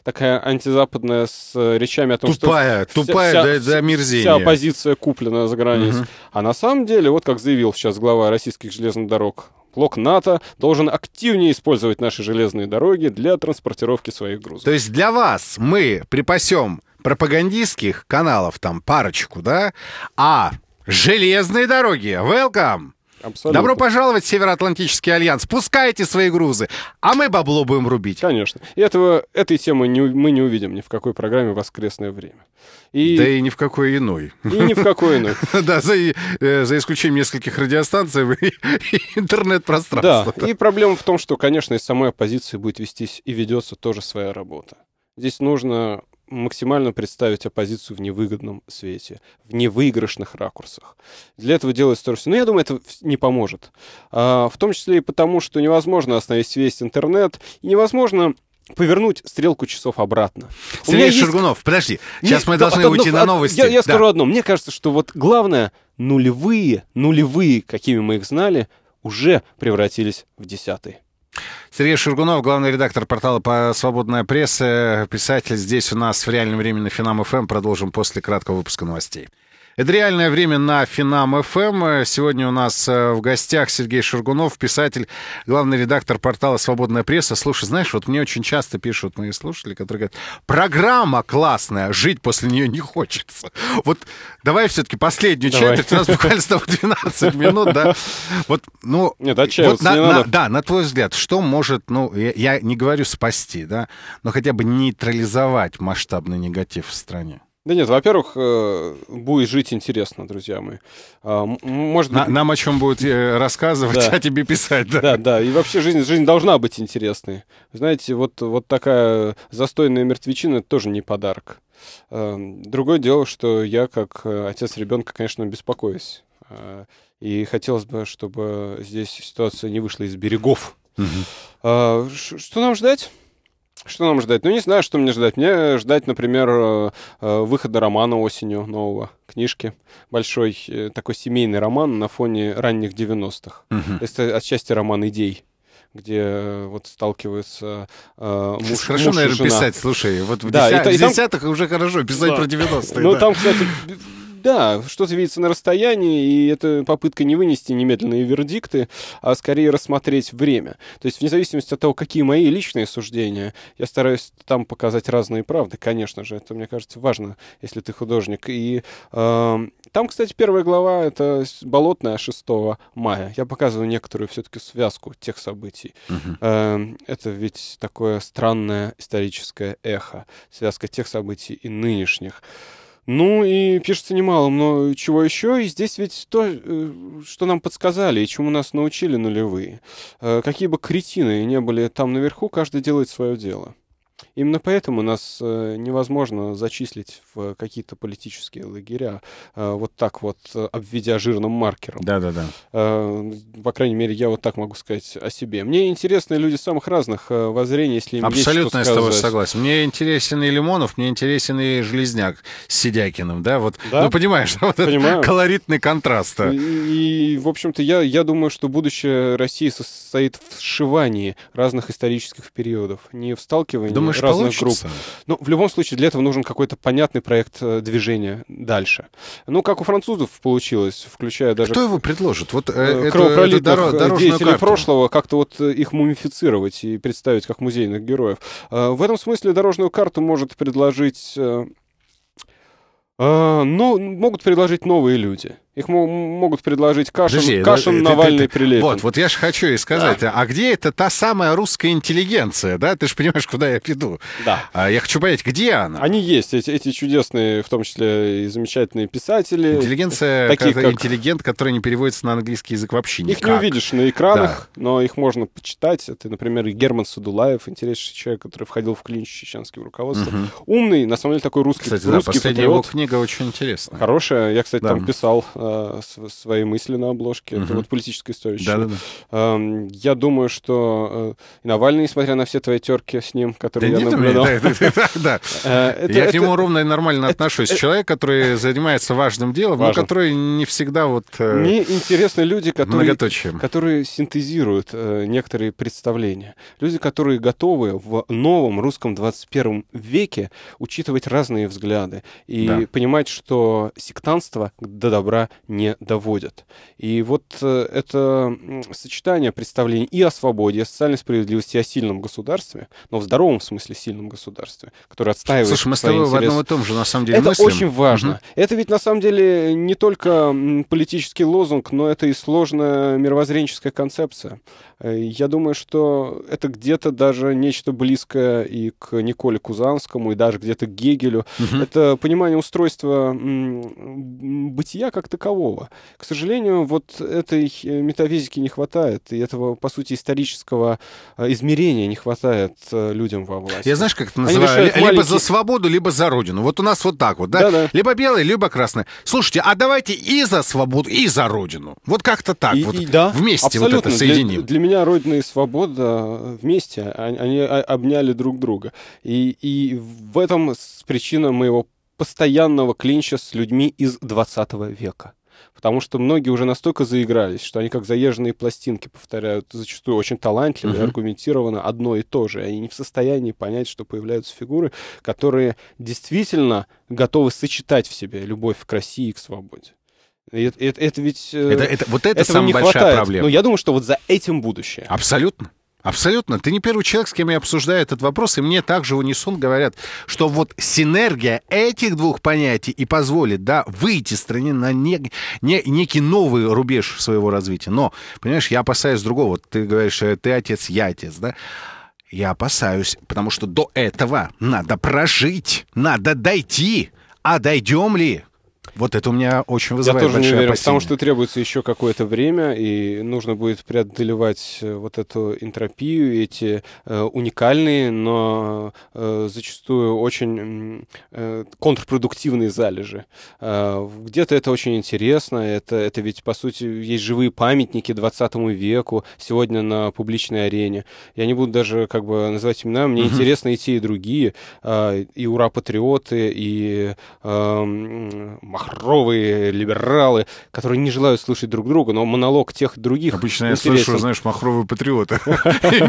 такая антизападная с э, речами о том, тупая, что... Тупая, тупая до, до мерзения. Вся оппозиция куплена за границей. Угу. А на самом деле, вот как заявил сейчас глава российских железных дорог блок НАТО должен активнее использовать наши железные дороги для транспортировки своих грузов. То есть для вас мы припасем пропагандистских каналов там парочку, да? А железные дороги, welcome! Абсолютно. Добро пожаловать в Североатлантический альянс. Пускайте свои грузы, а мы бабло будем рубить. Конечно. И этого, этой темы не, мы не увидим ни в какой программе «Воскресное время». И... Да и ни в какой иной. И ни в какой иной. Да, э, за исключением нескольких радиостанций и интернет-пространства. Да, и проблема в том, что, конечно, из самой оппозиции будет вестись и ведется тоже своя работа. Здесь нужно максимально представить оппозицию в невыгодном свете, в невыигрышных ракурсах. Для этого делается то, что... Но ну, я думаю, это не поможет. А, в том числе и потому, что невозможно остановить весь интернет, и невозможно повернуть стрелку часов обратно. Сергей Шергунов, есть... подожди, сейчас Нет, мы должны одно, уйти ну, на а, новости. Я, я да. одно. Мне кажется, что вот главное, нулевые, нулевые, какими мы их знали, уже превратились в десятые. Сергей Шургунов, главный редактор портала по «Свободная пресса», писатель здесь у нас в реальном времени на Финам-ФМ. Эм. Продолжим после краткого выпуска новостей. Это реальное время на Финам ФМ. Эм. Сегодня у нас э, в гостях Сергей Шургунов, писатель, главный редактор портала «Свободная пресса». Слушай, знаешь, вот мне очень часто пишут мои слушатели, которые говорят, программа классная, жить после нее не хочется. Вот давай все-таки последнюю давай. четверть, у нас буквально с тобой 12 минут, да. Вот, ну, Нет, вот на, не на, да, на твой взгляд, что может, ну, я, я не говорю спасти, да, но хотя бы нейтрализовать масштабный негатив в стране? Да нет, во-первых, э, будет жить интересно, друзья мои. А, может быть... Нам о чем будет э, рассказывать, да. а тебе писать, да? Да, да. И вообще жизнь, жизнь должна быть интересной. Знаете, вот, вот такая застойная мертвечина это тоже не подарок. А, другое дело, что я, как э, отец ребенка, конечно, беспокоюсь. А, и хотелось бы, чтобы здесь ситуация не вышла из берегов. Что нам ждать? Что нам ждать? Ну, не знаю, что мне ждать. Мне ждать, например, э, э, выхода романа осенью нового, книжки. Большой э, такой семейный роман на фоне ранних 90-х. Угу. Это отчасти роман идей где вот сталкиваются э, муж, Сейчас Хорошо, муж наверное, жена. писать, слушай, вот в да, 10 и, и там... уже хорошо писать да. про 90-е. Ну, да. там, кстати, да, что-то видится на расстоянии, и это попытка не вынести немедленные вердикты, а скорее рассмотреть время. То есть вне зависимости от того, какие мои личные суждения, я стараюсь там показать разные правды, конечно же. Это, мне кажется, важно, если ты художник. И э, там, кстати, первая глава — это «Болотная» 6 мая. Я показываю некоторую все-таки связку тех событий. Угу. Э, это ведь такое странное историческое эхо, связка тех событий и нынешних. Ну и пишется немало но чего еще. И здесь ведь то, э, что нам подсказали и чему нас научили нулевые. Э, какие бы кретины ни были там наверху, каждый делает свое дело. Именно поэтому нас э, невозможно зачислить в э, какие-то политические лагеря э, вот так вот, обведя жирным маркером. Да-да-да. Ну, по крайней мере, я вот так могу сказать о себе. Мне интересны люди самых разных воззрений, если им Абсолютно есть что я сказать. с тобой согласен. Мне интересен и Лимонов, мне интересен и Железняк с Сидякиным, да? Вот, да? Ну, понимаешь, вот Понимаю. колоритный контраст. И, и, в общем-то, я, я думаю, что будущее России состоит в сшивании разных исторических периодов, не в сталкивании. Думаю, думаешь, разных получится? групп. Ну, в любом случае, для этого нужен какой-то понятный проект э, движения дальше. Ну, как у французов получилось, включая даже... Кто его предложит? Вот э, э кровопролитных это э, дорож- деятелей карту. прошлого, как-то вот их мумифицировать и представить как музейных героев. В этом смысле дорожную карту может предложить... Ну, могут предложить новые люди. Их могут предложить Кашин, Подожди, Кашин ты, Навальный, ты, ты, Прилепин. Вот, вот я же хочу и сказать, да. а где это та самая русская интеллигенция, да? Ты же понимаешь, куда я пойду Да. А, я хочу понять, где она? Они есть, эти, эти чудесные, в том числе и замечательные писатели. Интеллигенция, такие как... интеллигент, который не переводится на английский язык вообще никак. Их не увидишь на экранах, да. но их можно почитать. Это, например, Герман Садулаев, интереснейший человек, который входил в клинч с чеченским руководством. Угу. Умный, на самом деле, такой русский Кстати, русский да, последняя патриот. его книга очень интересная. Хорошая. Я, кстати, да. там писал э, свои мысли на обложке. Угу. Это вот политическая история. Да, да, да. я думаю, что э, Навальный, несмотря на все твои терки с ним, которые да я нет, наблюдал... Да, э, Я к нему ровно и нормально отношусь. Э, Человек, который занимается важным делом, но который не всегда вот... Мне интересны люди, которые синтезируют некоторые представления. Люди, которые готовы в новом русском 21 веке учитывать разные взгляды и понимать, что сектантство до добра не доводят. И вот э, это сочетание представлений и о свободе, и о социальной справедливости, и о сильном государстве, но в здоровом смысле сильном государстве, которое отстаивает Слушай, мы с тобой интересы. в одном и том же, на самом деле, Это мыслим. очень важно. Угу. Это ведь, на самом деле, не только политический лозунг, но это и сложная мировоззренческая концепция. Э, я думаю, что это где-то даже нечто близкое и к Николе Кузанскому, и даже где-то к Гегелю. Угу. Это понимание устройства бытия как такового. К сожалению, вот этой э, метафизики не хватает, и этого, по сути, исторического э, измерения не хватает людям во власти. Я знаешь, как это называю? Либо маленькие... за свободу, либо за родину. Вот у нас вот так вот, да? Да-да. Либо белый, либо красный. Слушайте, а давайте и за свободу, и за родину. Вот как-то так и, вот и, да, вместе абсолютно. вот это соединим. Для, для меня меня Родина и Свобода вместе, а, они обняли друг друга. И, и в этом причина моего постоянного клинча с людьми из 20 века потому что многие уже настолько заигрались, что они как заезженные пластинки повторяют зачастую очень талантливо uh-huh. и аргументированно одно и то же. Они не в состоянии понять, что появляются фигуры, которые действительно готовы сочетать в себе любовь к России и к свободе. Это, это, это ведь... Э, это, это, вот это самая большая хватает. проблема. Но ну, я думаю, что вот за этим будущее. Абсолютно. Абсолютно. Ты не первый человек, с кем я обсуждаю этот вопрос, и мне также в унисон говорят, что вот синергия этих двух понятий и позволит, да, выйти стране на не, не, некий новый рубеж своего развития. Но, понимаешь, я опасаюсь другого. Ты говоришь, э, ты отец, я отец, да? Я опасаюсь, потому что до этого надо прожить, надо дойти. А дойдем ли? Вот это у меня очень вызывает Я тоже не верю, опасения. потому что требуется еще какое-то время, и нужно будет преодолевать э, вот эту энтропию, эти э, уникальные, но э, зачастую очень э, контрпродуктивные залежи. Э, где-то это очень интересно, это, это ведь, по сути, есть живые памятники 20 веку сегодня на публичной арене. Я не буду даже как бы называть имена, мне mm-hmm. интересно и те, и другие, э, и «Ура, патриоты», и э, махровые либералы, которые не желают слушать друг друга, но монолог тех других Обычно я интересен. слышу, знаешь, махровые патриоты.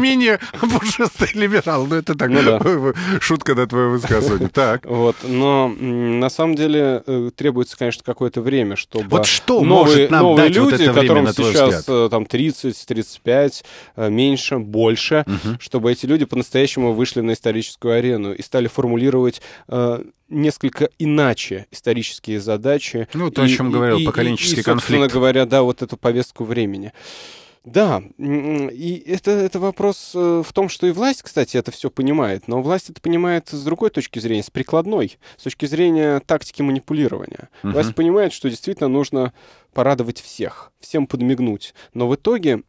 Менее буржуазный либерал. Ну, это так, ну э, шутка на твое высказывание. Так. Вот, но на самом деле э, требуется, конечно, какое-то время, чтобы... Вот что новые, может нам дать люди, которым сейчас э, там 30-35, меньше, больше, чтобы эти люди по-настоящему вышли на историческую арену и стали формулировать несколько иначе исторические задачи. Ну, то, и, о чем говорил, и, поколенческий и, и, конфликт. Собственно говоря, да, вот эту повестку времени. Да, и это, это вопрос э, в том, что и власть, кстати, это все понимает, но власть это понимает с другой точки зрения, с прикладной, с точки зрения тактики манипулирования. Угу. Власть понимает, что действительно нужно порадовать всех, всем подмигнуть. Но в итоге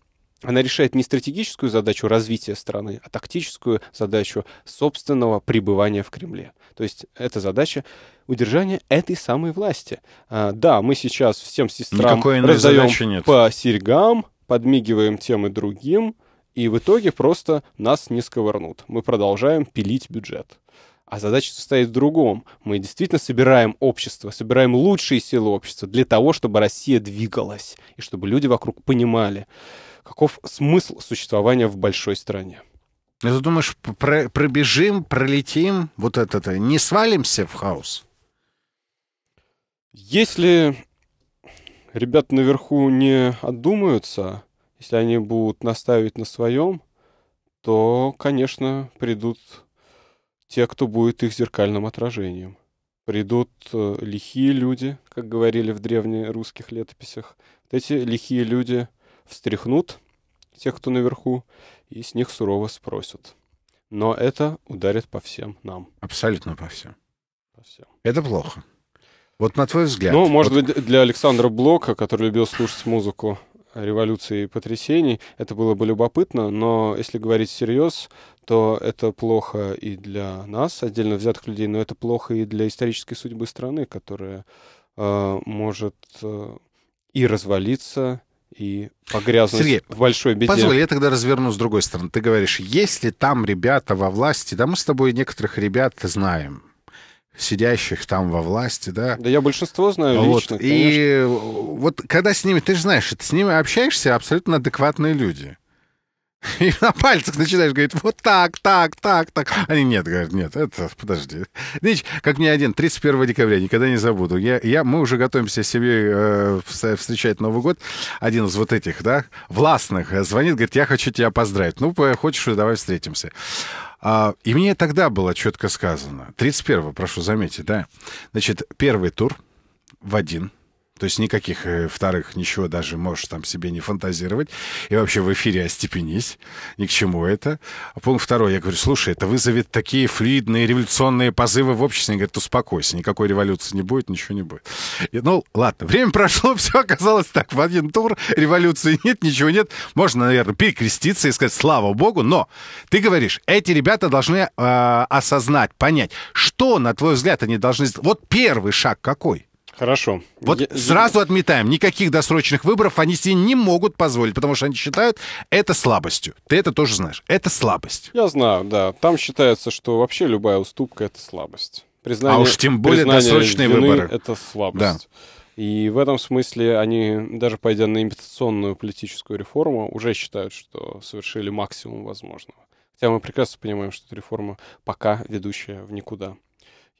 она решает не стратегическую задачу развития страны, а тактическую задачу собственного пребывания в Кремле. То есть эта задача удержания этой самой власти. А, да, мы сейчас всем сестрам раздаем по серьгам, подмигиваем тем и другим, и в итоге просто нас не сковырнут. Мы продолжаем пилить бюджет. А задача состоит в другом. Мы действительно собираем общество, собираем лучшие силы общества для того, чтобы Россия двигалась, и чтобы люди вокруг понимали, каков смысл существования в большой стране. Ну, ты думаешь, про пробежим, пролетим, вот это-то, не свалимся в хаос? Если ребят наверху не отдумаются, если они будут настаивать на своем, то, конечно, придут те, кто будет их зеркальным отражением. Придут э, лихие люди, как говорили в древнерусских летописях. Вот эти лихие люди встряхнут тех, кто наверху, и с них сурово спросят. Но это ударит по всем нам. Абсолютно по всем. По всем. Это плохо. Вот на твой взгляд. Ну, может вот... быть, для Александра Блока, который любил слушать музыку революции и потрясений, это было бы любопытно, но если говорить всерьез, то это плохо и для нас, отдельно взятых людей, но это плохо и для исторической судьбы страны, которая э, может э, и развалиться, и погрязнуть Сергей, в большой беде. Позволь, я тогда разверну с другой стороны. Ты говоришь, если там ребята во власти, да мы с тобой некоторых ребят знаем, сидящих там во власти, да? Да я большинство знаю вот. лично, конечно. И вот когда с ними, ты же знаешь, ты с ними общаешься абсолютно адекватные люди. И на пальцах начинаешь говорить, вот так, так, так, так. Они нет, говорят, нет, это, подожди. Видишь, как мне один, 31 декабря, никогда не забуду. Я, я, мы уже готовимся с семьей э, встречать Новый год. Один из вот этих, да, властных э, звонит, говорит, я хочу тебя поздравить. Ну, хочешь, давай встретимся. А, и мне тогда было четко сказано. 31 прошу заметить, да. Значит, первый тур в один – то есть никаких э, вторых, ничего даже можешь там себе не фантазировать. И вообще в эфире остепенись, ни к чему это. А пункт второй, я говорю, слушай, это вызовет такие флюидные революционные позывы в обществе. Они говорят, успокойся, никакой революции не будет, ничего не будет. И, ну, ладно, время прошло, все оказалось так. В один тур революции нет, ничего нет. Можно, наверное, перекреститься и сказать, слава богу, но ты говоришь, эти ребята должны э, осознать, понять, что, на твой взгляд, они должны сделать. Вот первый шаг какой? Хорошо. Вот я, сразу я... отметаем, никаких досрочных выборов они себе не могут позволить, потому что они считают это слабостью. Ты это тоже знаешь. Это слабость. Я знаю, да. Там считается, что вообще любая уступка — это слабость. Признание, а уж тем более досрочные выборы. Это слабость. Да. И в этом смысле они, даже пойдя на имитационную политическую реформу, уже считают, что совершили максимум возможного. Хотя мы прекрасно понимаем, что эта реформа пока ведущая в никуда.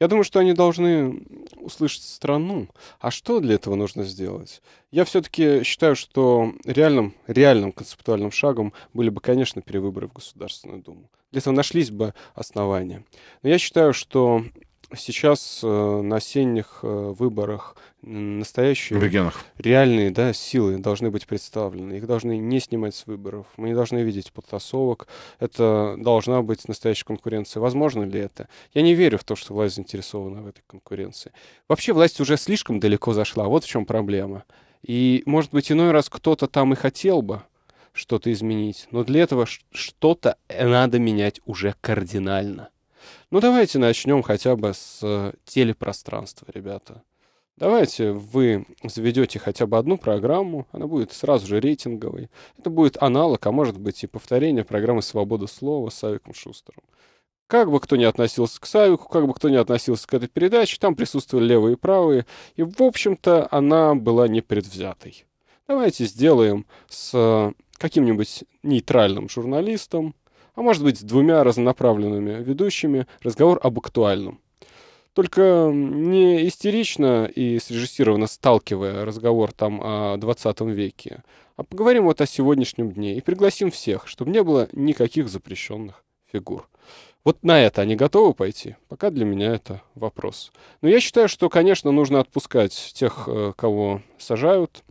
Я думаю, что они должны услышать страну. А что для этого нужно сделать? Я все-таки считаю, что реальным, реальным концептуальным шагом были бы, конечно, перевыборы в Государственную Думу. Для этого нашлись бы основания. Но я считаю, что сейчас э, на осенних э, выборах настоящие в регионах. реальные да, силы должны быть представлены. Их должны не снимать с выборов. Мы не должны видеть подтасовок. Это должна быть настоящая конкуренция. Возможно ли это? Я не верю в то, что власть заинтересована в этой конкуренции. Вообще власть уже слишком далеко зашла. Вот в чем проблема. И, может быть, иной раз кто-то там и хотел бы, что-то изменить. Но для этого что-то э, надо менять уже кардинально. Ну, давайте начнем хотя бы с э, телепространства, ребята. Давайте вы заведете хотя бы одну программу, она будет сразу же рейтинговой. Это будет аналог, а может быть и повторение программы «Свобода слова» с Савиком Шустером. Как бы кто ни относился к Савику, как бы кто ни относился к этой передаче, там присутствовали левые и правые, и, в общем-то, она была непредвзятой. Давайте сделаем с э, каким-нибудь нейтральным журналистом, а может быть двумя разнонаправленными ведущими, разговор об актуальном. Только не истерично и срежиссированно сталкивая разговор там о 20 веке, а поговорим вот о сегодняшнем дне и пригласим всех, чтобы не было никаких запрещенных фигур. Вот на это они готовы пойти? Пока для меня это вопрос. Но я считаю, что, конечно, нужно отпускать тех, э, кого сажают,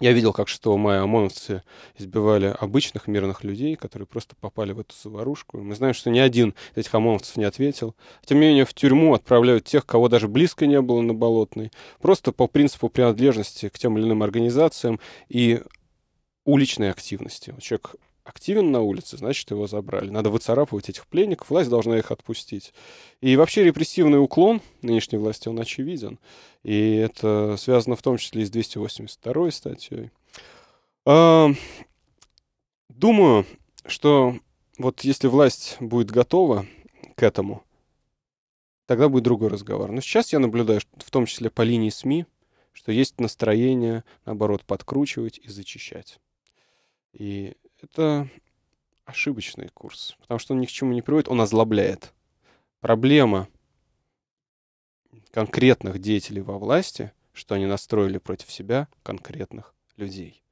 я видел, как 6 мая ОМОНовцы избивали обычных мирных людей, которые просто попали в эту заварушку. Мы знаем, что ни один из этих ОМОНовцев не ответил. Тем не менее, в тюрьму отправляют тех, кого даже близко не было на Болотной, просто по принципу принадлежности к тем или иным организациям и уличной активности. Человек активен на улице, значит, его забрали. Надо выцарапывать этих пленников, власть должна их отпустить. И вообще репрессивный уклон нынешней власти, он очевиден. И это связано в том числе и с 282 статьей. А, думаю, что вот если власть будет готова к этому, тогда будет другой разговор. Но сейчас я наблюдаю, в том числе по линии СМИ, что есть настроение, наоборот, подкручивать и зачищать. И это ошибочный курс, потому что он ни к чему не приводит, он озлобляет. Проблема конкретных деятелей во власти, что они настроили против себя конкретных людей.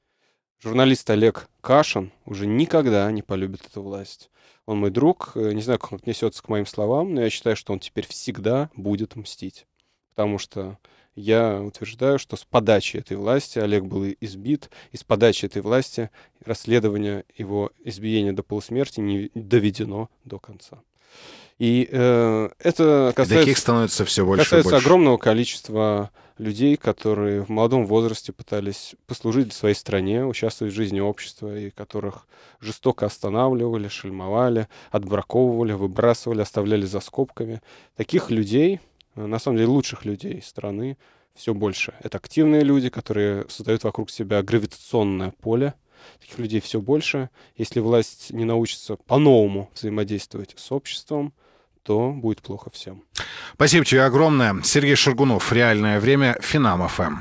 Журналист Олег Кашин уже никогда не полюбит эту власть. Он мой друг, э, не знаю, как он отнесется к моим словам, но я считаю, что он теперь всегда будет мстить. Потому что я утверждаю, что с подачи этой власти Олег был избит, и с подачи этой власти расследование его избиения до полусмерти не доведено до конца. И э, это касается, и таких становится все больше касается и больше. огромного количества людей, которые в молодом возрасте пытались послужить своей стране, участвовать в жизни общества, и которых жестоко останавливали, шельмовали, отбраковывали, выбрасывали, оставляли за скобками. Таких людей Э, на самом деле, лучших людей страны все больше. Это активные люди, которые создают вокруг себя гравитационное поле. Таких людей все больше. Если власть не научится по-новому взаимодействовать с обществом, то будет плохо всем. Спасибо тебе огромное. Сергей Шаргунов. Реальное время. Финам ФМ.